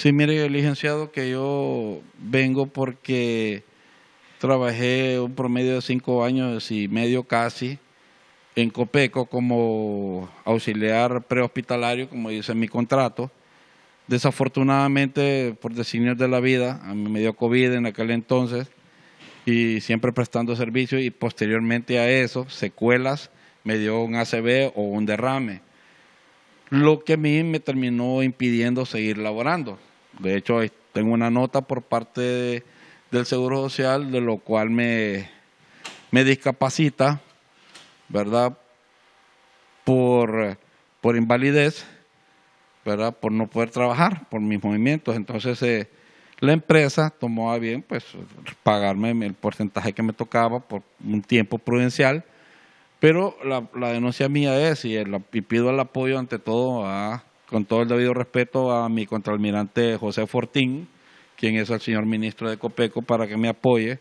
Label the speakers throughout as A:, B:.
A: Sí, mire, licenciado, que yo vengo porque trabajé un promedio de cinco años y medio casi en Copeco como auxiliar prehospitalario, como dice mi contrato. Desafortunadamente, por designios de la vida, a mí me dio COVID en aquel entonces y siempre prestando servicio y posteriormente a eso, secuelas, me dio un ACV o un derrame, lo que a mí me terminó impidiendo seguir laborando. De hecho, tengo una nota por parte del Seguro Social, de lo cual me, me discapacita, ¿verdad? Por, por invalidez, ¿verdad? Por no poder trabajar, por mis movimientos. Entonces, eh, la empresa tomó a bien, pues, pagarme el porcentaje que me tocaba por un tiempo prudencial. Pero la, denuncia mía es, y pido el apoyo ante todo a con todo el debido respeto a mi contraalmirante José Fortín, quien es el señor ministro de Copeco, para que me apoye,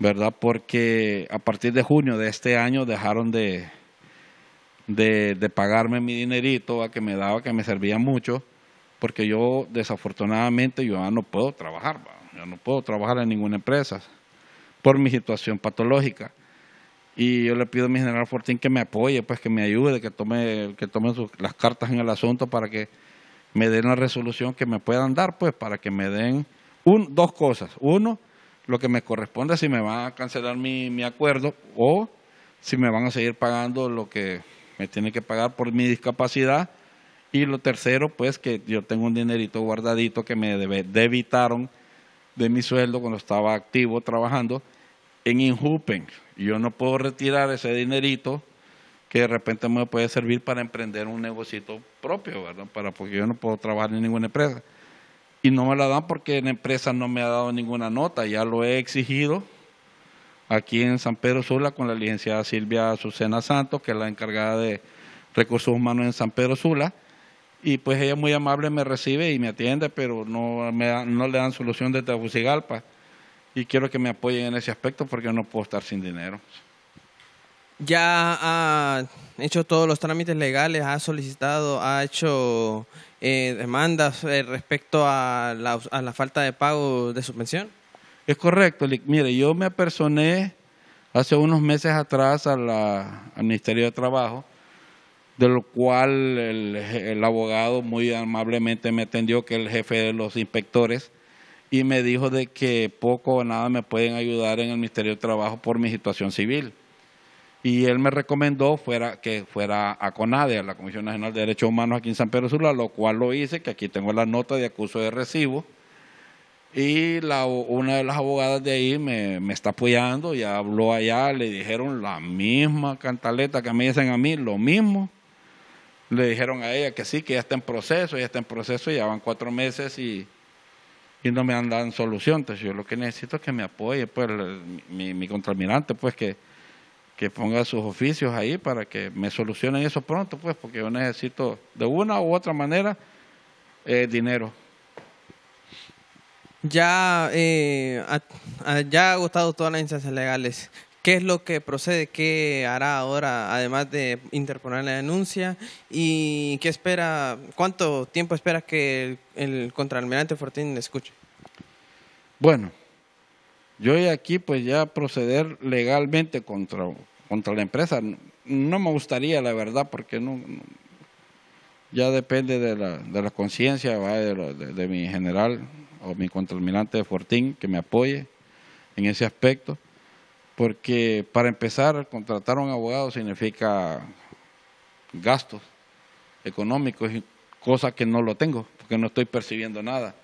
A: ¿verdad? Porque a partir de junio de este año dejaron de, de, pagarme mi dinerito a que me daba, que me servía mucho, porque yo desafortunadamente yo ya no puedo trabajar, ya no puedo trabajar en ninguna empresa por mi situación patológica. Y yo le pido a mi general Fortín que me apoye, pues que me ayude, que tome, que tome las cartas en el asunto para que me den la resolución que me puedan dar, pues para que me den un, dos cosas. Uno, lo que me corresponde si me van a cancelar mi, mi acuerdo o si me van a seguir pagando lo que me tienen que pagar por mi discapacidad. Y lo tercero, pues que yo tengo un dinerito guardadito que me debitaron de mi sueldo cuando estaba activo trabajando en Injupen. Yo no puedo retirar ese dinerito que de repente me puede servir para emprender un negocio propio, ¿verdad? Para, porque yo no puedo trabajar en ninguna empresa. Y no me la dan porque la empresa no me ha dado ninguna nota, ya lo he exigido aquí en San Pedro Sula con la licenciada Silvia Azucena Santos, que es la encargada de recursos humanos en San Pedro Sula. Y pues ella muy amable me recibe y me atiende, pero no, me, no le dan solución desde fucigalpa y quiero que me apoyen en ese aspecto porque no puedo estar sin dinero. Ya ha hecho todos los trámites legales, ha solicitado, ha hecho eh, demandas eh, respecto a la, falta de pago de subvención. Es correcto, mire, yo me apersoné hace unos meses atrás al Ministerio de Trabajo, de lo cual el, el abogado muy amablemente me atendió que el jefe de los inspectores y me dijo de que poco o nada me pueden ayudar en el Ministerio de Trabajo por mi situación civil. Y él me recomendó fuera, que fuera a CONADE, a la Comisión Nacional de Derechos Humanos aquí en San Pedro Sula, lo cual lo hice, que aquí tengo la nota de acuso de recibo. Y la, una de las abogadas de ahí me, me, está apoyando, ya habló allá, le dijeron la misma cantaleta que me dicen a mí, lo mismo. Le dijeron a ella que sí, que ya está en proceso, ya está en proceso, ya van cuatro meses y no me han dado solución. Entonces yo lo que necesito es que me apoye, pues, mi, mi contramirante, pues, que, que ponga sus oficios ahí para que me solucionen eso pronto, pues, porque yo necesito de una u otra manera eh, dinero. Ya, eh, ha, gustado todas las instancias legales. ¿Qué es lo que procede? ¿Qué hará ahora, además de interponer la denuncia? ¿Y qué espera? ¿Cuánto tiempo espera que el, contraalmirante Fortín le escuche? Bueno, yo voy aquí pues ya proceder legalmente contra, la empresa. No me gustaría, la verdad, porque no, ya depende de la, conciencia de, mi general o mi contraalmirante Fortín que me apoye en ese aspecto porque para empezar, contratar a un abogado significa gastos económicos, cosas que no lo tengo, porque no estoy percibiendo nada.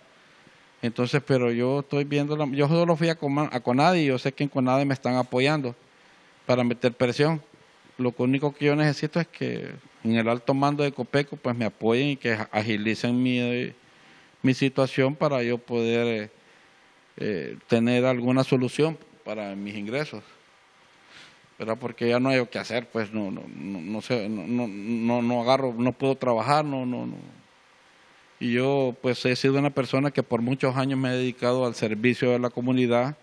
A: Entonces, pero yo estoy viendo, la, yo solo fui a, a Conadi y yo sé que en Conadi me están apoyando para meter presión. Lo único que yo necesito es que en el alto mando de Copeco pues me apoyen y que agilicen mi, mi situación para yo poder eh, eh, tener alguna solución para mis ingresos. Pero Porque ya no hay que hacer, pues no, no, no, sé, no, no, agarro, no puedo trabajar, no, no, no. Y yo pues he sido una persona que por muchos años me he dedicado al servicio de la comunidad,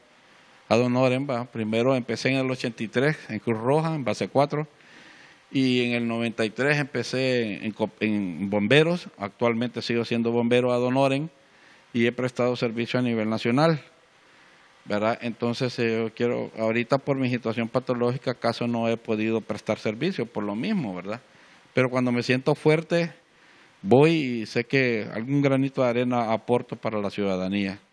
A: a Don Oren. Primero empecé en el 83 en Cruz Roja, en base 4, y en el 93 empecé en, en bomberos, actualmente sigo siendo bombero a Don Oren y he prestado servicio a nivel nacional. ¿verdad? Entonces eh, yo quiero, ahorita por mi situación patológica acaso no he podido prestar servicio por lo mismo, ¿verdad? Pero cuando me siento fuerte, voy y sé que algún granito de arena aporto para la ciudadanía.